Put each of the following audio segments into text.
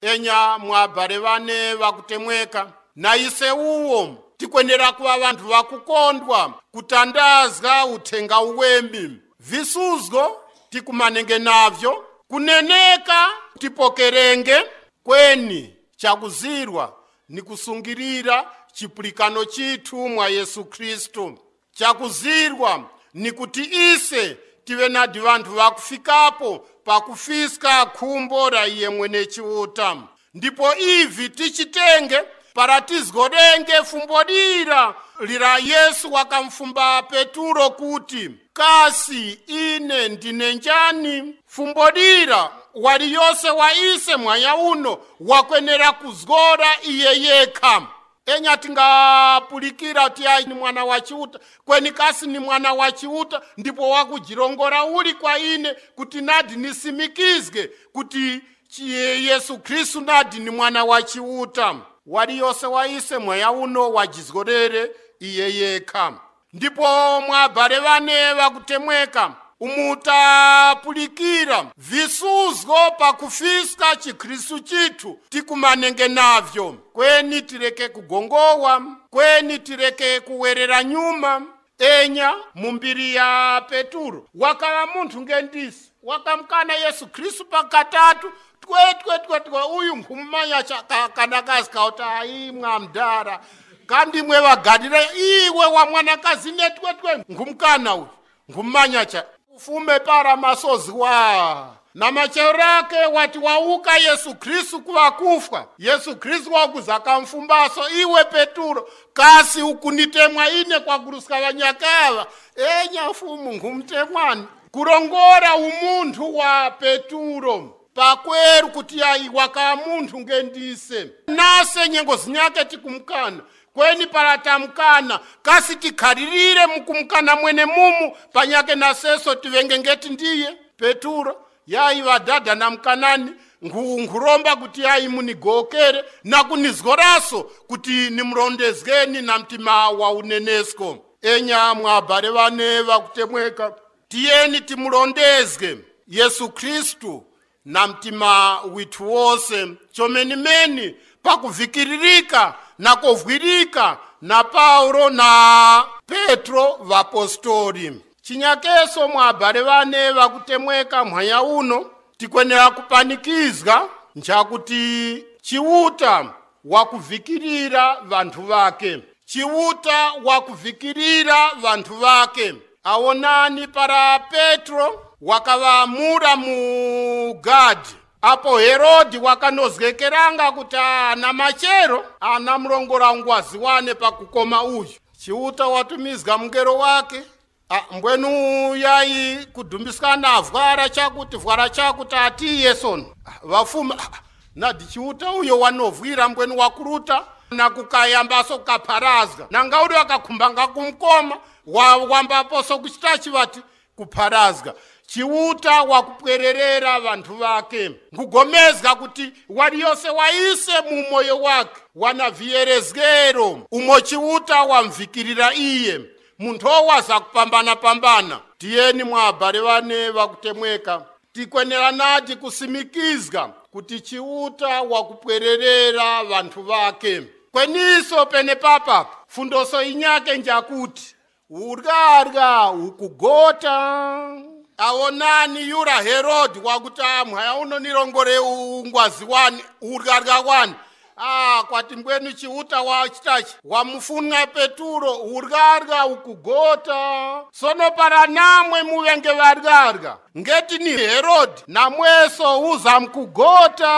enya mwabhare vane vakutemweka naisewuwo tikwenera kuva vanhu vakukondwa kutandazwa utenga wemi visuzgo tikumanenge navyo kuneneka tipokerenge kweni chakuzirwa nikusungirira chipurikano chitumwa yesu kristu chakuzirwa nikuti ise tive nadi vanhu vakufikapo pakufiska khumbo raiyemwe nechiuta ndipo ivhi tichitenge paratizgodenge fumbodira lira yesu wakamufumba peturo kuti kasi ine ndine njani fumbodira wari yose waise mwanya uno wakwenera kuzgora iye yeka enya tingapulikira tiai ni mwana wachiuta kweni kasi ni mwana wachiuta ndipo wakujirongora uli kwa ine kuti nadi nisimikizwe kuti yesu kristu nadi ni mwana wachiuta wali yose waise mweya uno wajizorere iye yekha ndipo mwabhale vane vakutemweka umutapulikira visuzwo pakufiswa chikristu chitu tikumanenge navyo kweni tireke kugongowa kweni tireke kuwerera nyuma enya mumbiri ya peturo wakava munthu ngendisi wakamukana yesu kristu pakatatu twetwetwetwe uyu nkumumanya chakakanakazi kauti aimwa mudhara kandimwe vagadira iwe wamwanakazi netwetwe ngumukana uyu ngumumanya cha fume para masoziwa namachero ake wati wauka yesu kristu kuvakufwa yesu kristu wakuzakamufumbaso iwe peturo kasi ukunitemwa ine kwakuruswa vanyakava enyafumu ngumutemwani kurongora umuntu wapeturo pakweru kuti yaiwa kamuntu ngendise nase nyengozinyake tikumukana kweni palatamukana kasi tikhalilile mukumukana mwene mumu panyake naseso tivenge ngeti ndiye petulo yayi vadhadha namukanani nkhulomba kuti yayi munigokere nakunizgoraso kuti nimulondezgeni na mtima wa unenesko enya mwabhale vane vakutemweka tiyeni timulondezge yesu khristu na mtima witu wose chomenimeni pakuvhikiririka nakovwirika napauro napetro vapostori chinyakeso muabhare vane vakutemweka mwanya uno tikwenera kupanikizwa njakuti chiuta wakuvhikirira vanthu vake chiuta wakuvhikirira vanthu vake aonani para petro wakavamura mugadhi apo herodhi wakanozwekeranga kuti ana machero ana murongorangu aziwane pakukoma uyu chiuta watumizwa mungero wake mbwenu yai kudhumbiswana vwara chakuti vwara chakuti atii yesoni vafuma nadichiuta uyo wanovwira mbwenu wakuruta nakukayamba sokukaparadzwa nanga uri vakakhumbanga kumukoma wawambapo sokuchita chivati kuparadzwa chiuta wakupwererera vanhu vake ngugomezwa kuti wariyose waise mumwoyo wake wana vhiyerezero umo chiuta wamvhikirira iye munhu owaza kupambana pambana tiyeni mwabhare vane vakutemweka tikweneranati kusimikizwa kuti chiuta wakupwererera vanhu vake kweniso pene papa fundoso inyake njakuti uryarya ukugota awonani yura herodi kwakuti amhaya unonirongoreungwazi wani uryarya wani aa ah, kwatingwenu chiuta wachitachi wamufunwa peturo uryarya ukugota sonopara namwe muvenge varyarya ngeti ni herodi namweso uzamukugota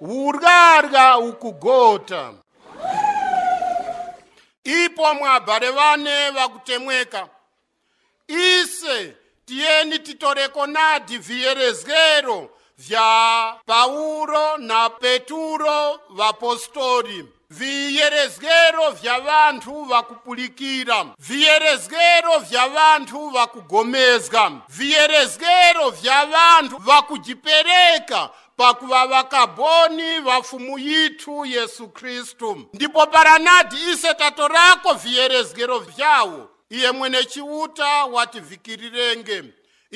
uryarya ukugota ipo mwabhare vane vakutemweka ise tiyeni titoreko nadi viyerezero vya pauro na peturo vapostori viyerezero vya vantu vakupulikira viyerezero vya vantu vakugomezwa viyerezero vya vantu vakujipereka pakuva vakabhoni vafumu yitu yesu kristu ndipo paranadi ise tatorako viyerezero vyawo iyemwe nechiuta watibvikirirenge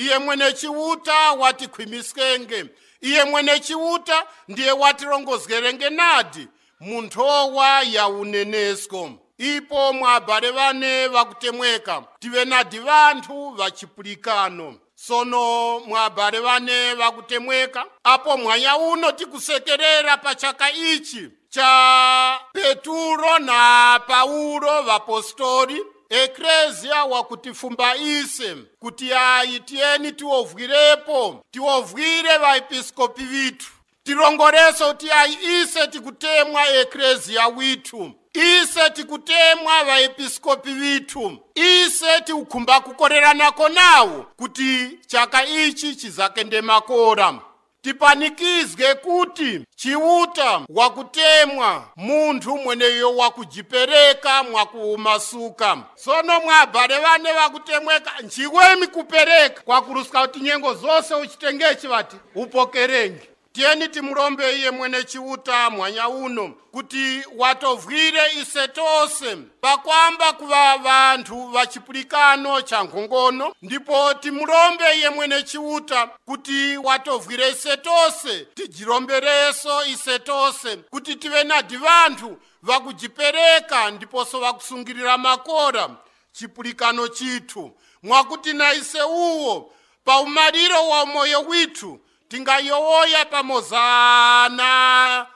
iyemwe nechiuta watikwimisenge iyemwe nechiuta ndiye watirongozwerenge nadi muntowa yaunenesko ipo mwabhare vane vakutemweka tive nadi vantu vachipulikano sono mwabhare vane vakutemweka apo mwanya uno tikusekerera pachaka ichi chapeturo napaulo vapostori ekreziya wakutifumbaise kuti ayi tiyeni tiovwirepo tiovwire vaepisikopi vitu tirongoreso kuti ayi ise tikutemwa ekreziya witu ise tikutemwa vaepisikopi vitu ise tiukhumba kukorerana konawo kuti chaka ichi chizakende makora tipanikizwe kuti chiuta wakutemwa munthu umweneyo wakujipereka mwakuumasuka tsono mwabhale vane vakutemweka nchiwemi kupereka kwakuruswa kuti nyengo zonse uchitengechi vati upokerenge tieni timurombe iye mwene chiuta mwanya uno kuti watovwire ise tose pakwamba kuva vanthu vachipulikano changongono ndipo timurombe iye mwene chiuta kuti watovwire ise tose tijirombereso ise tose kuti tive nadi vanthu vakujipereka ndiponso vakusungirira makora chipulikano chithu mwakuti na ise uwo pa umaliro wa umoyo wathu tingayowoya pamozana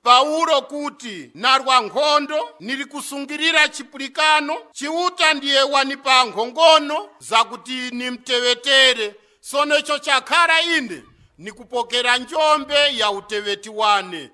pauro kuti narwangondo ndiri kusungirira chipurikano chiuta ndiyewani pangongono zakuti nimtevetere sonecho chakhara inde nikupokera njombe ya uteveti wane